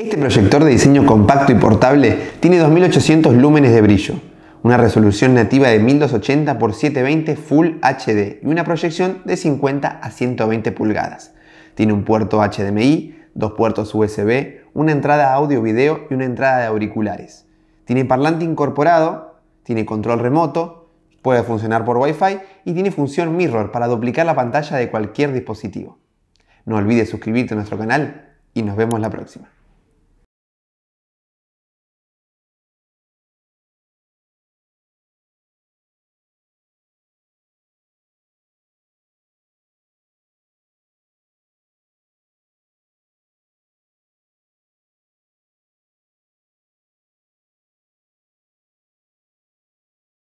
Este proyector de diseño compacto y portable tiene 2800 lúmenes de brillo, una resolución nativa de 1280 x 720 Full HD y una proyección de 50 a 120 pulgadas. Tiene un puerto HDMI, dos puertos USB, una entrada audio-video y una entrada de auriculares. Tiene parlante incorporado, tiene control remoto, puede funcionar por Wi-Fi y tiene función mirror para duplicar la pantalla de cualquier dispositivo. No olvides suscribirte a nuestro canal y nos vemos la próxima.